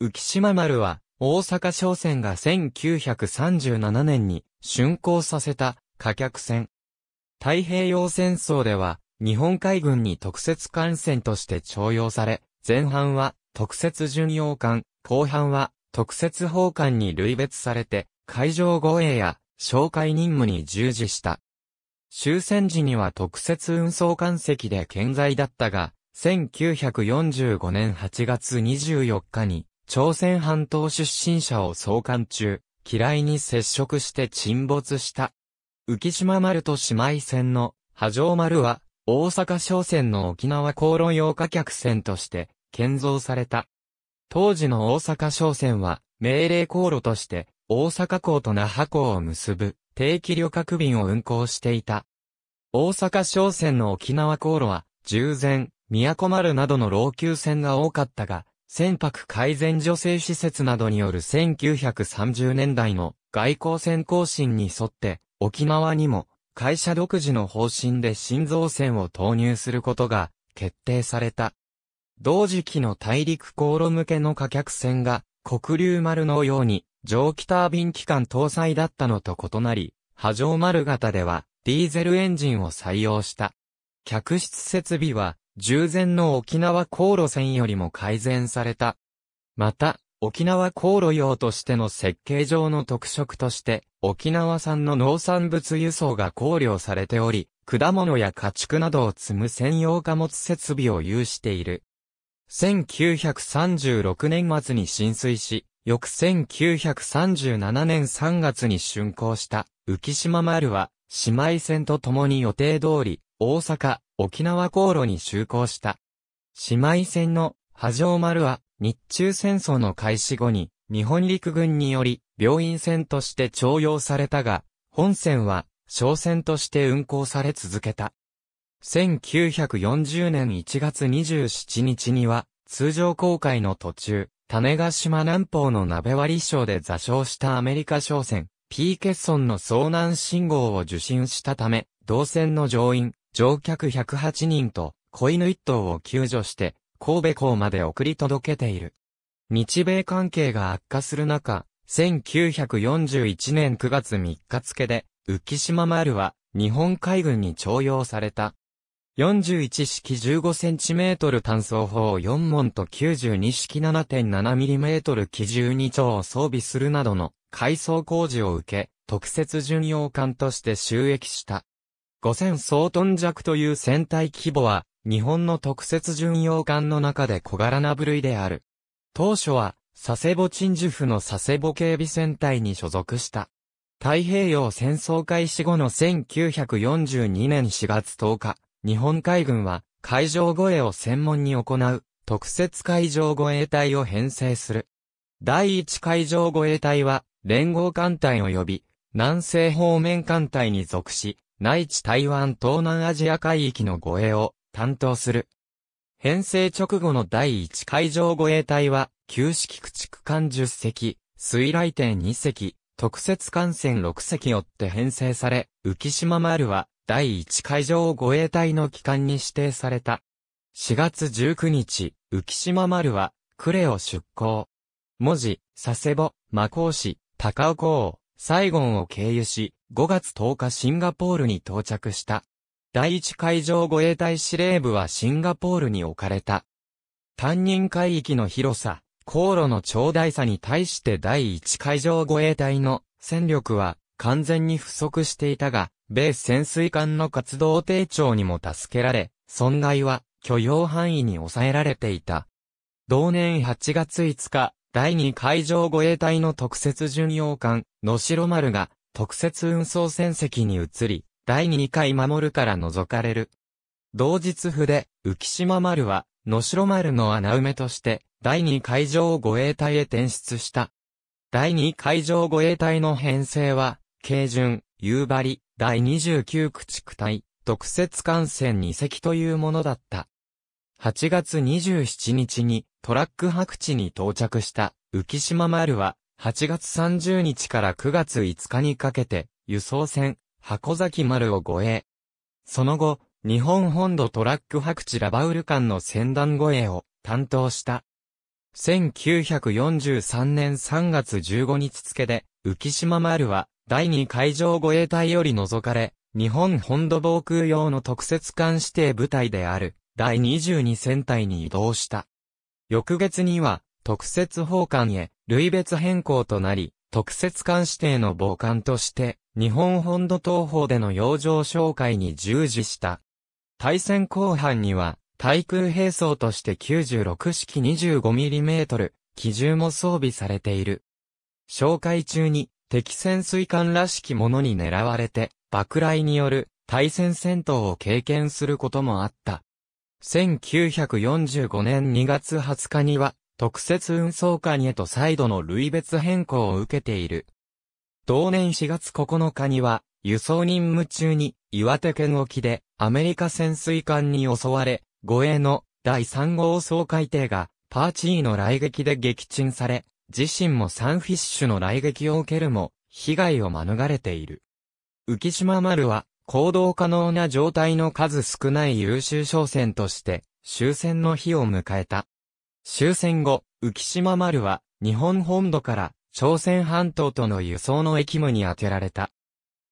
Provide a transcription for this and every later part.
浮島丸は、大阪商船が1937年に竣工させた貨客船。太平洋戦争では、日本海軍に特設艦船として徴用され、前半は特設巡洋艦、後半は特設砲艦に類別されて、海上護衛や哨戒任務に従事した。終戦時には特設運送艦籍で健在だったが、1945年8月24日に朝鮮半島出身者を送還中、嫌いに接触して沈没した。浮島丸と姉妹船の波状丸は、大阪商船の沖縄航路用貨客船として、建造された。当時の大阪商船は、命令航路として、大阪港と那覇港を結ぶ、定期旅客便を運航していた。大阪商船の沖縄航路は、従前、都丸などの老朽船が多かったが、船舶改善助成施設などによる1930年代の外交船更新に沿って沖縄にも会社独自の方針で新造船を投入することが決定された。同時期の大陸航路向けの貨客船が黒竜丸のように蒸気タービン機関搭載だったのと異なり、波状丸型ではディーゼルエンジンを採用した。客室設備は従前の沖縄航路線よりも改善された。また、沖縄航路用としての設計上の特色として、沖縄産の農産物輸送が考慮されており、果物や家畜などを積む専用貨物設備を有している。1936年末に浸水し、翌1937年3月に竣工した浮島丸は、姉妹線と共に予定通り、大阪、沖縄航路に就航した。姉妹船の波状丸は日中戦争の開始後に日本陸軍により病院船として徴用されたが、本船は商船として運航され続けた。1940年1月27日には通常航海の途中、種ヶ島南方の鍋割礁で座礁したアメリカ商船、ピーケッソンの遭難信号を受信したため、同船の乗員乗客108人と子犬1頭を救助して、神戸港まで送り届けている。日米関係が悪化する中、1941年9月3日付で、浮島丸は日本海軍に徴用された。41式1 5センチメートル単装砲4門と92式 7.7mm 機銃2丁を装備するなどの改装工事を受け、特設巡洋艦として収益した。5000総トン弱という船体規模は、日本の特設巡洋艦の中で小柄な部類である。当初は、佐世保鎮守府の佐世保警備船隊に所属した。太平洋戦争開始後の1942年4月10日、日本海軍は海上護衛を専門に行う特設海上護衛隊を編成する。第一海上護衛隊は連合艦隊及び南西方面艦隊に属し、内地台湾東南アジア海域の護衛を担当する。編成直後の第一海上護衛隊は、旧式駆逐艦10隻、水雷艇2隻、特設艦船6隻よって編成され、浮島丸は第一海上護衛隊の機関に指定された。4月19日、浮島丸は、呉を出港。文字、佐世保、魔甲市、高尾港、サイゴンを経由し、5月10日シンガポールに到着した。第一海上護衛隊司令部はシンガポールに置かれた。担任海域の広さ、航路の長大さに対して第一海上護衛隊の戦力は完全に不足していたが、米潜水艦の活動低調にも助けられ、損害は許容範囲に抑えられていた。同年8月5日、第2海上護衛隊の特設巡洋艦、の城丸が、特設運送船籍に移り、第2回守るから除かれる。同日筆、浮島丸は、野城丸の穴埋めとして、第2海上護衛隊へ転出した。第2海上護衛隊の編成は、軽巡、夕張、第29駆逐隊、特設艦船2隻というものだった。8月27日にトラック白地に到着した浮島丸は8月30日から9月5日にかけて、輸送船、箱崎丸を護衛。その後、日本本土トラック白地ラバウル間の船団護衛を担当した。1943年3月15日付で、浮島丸は、第2海上護衛隊より除かれ、日本本土防空用の特設艦指定部隊である、第22戦隊に移動した。翌月には、特設砲艦へ、類別変更となり、特設艦指定の傍観として、日本本土東方での洋上紹介に従事した。対戦後半には、対空兵装として96式 25mm 機銃も装備されている。紹介中に敵潜水艦らしきものに狙われて、爆雷による対戦戦闘を経験することもあった。1945年2月20日には、特設運送管へと再度の類別変更を受けている。同年4月9日には、輸送任務中に岩手県沖でアメリカ潜水艦に襲われ、護衛の第3号総海艇がパーチーの来撃で撃沈され、自身もサンフィッシュの来撃を受けるも、被害を免れている。浮島丸は、行動可能な状態の数少ない優秀商船として、終戦の日を迎えた。終戦後、浮島丸は、日本本土から朝鮮半島との輸送の駅務に充てられた。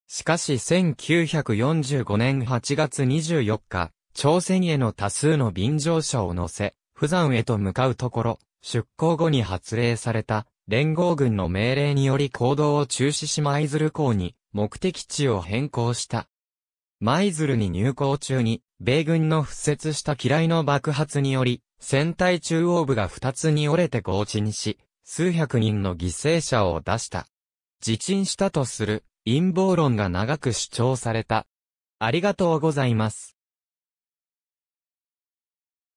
しかし1945年8月24日、朝鮮への多数の便乗車を乗せ、釜山へと向かうところ、出港後に発令された連合軍の命令により行動を中止し舞鶴港に目的地を変更した。舞鶴に入港中に、米軍の敷設した機雷の爆発により、船体中央部が二つに折れて強致にし、数百人の犠牲者を出した。自沈したとする陰謀論が長く主張された。ありがとうございます。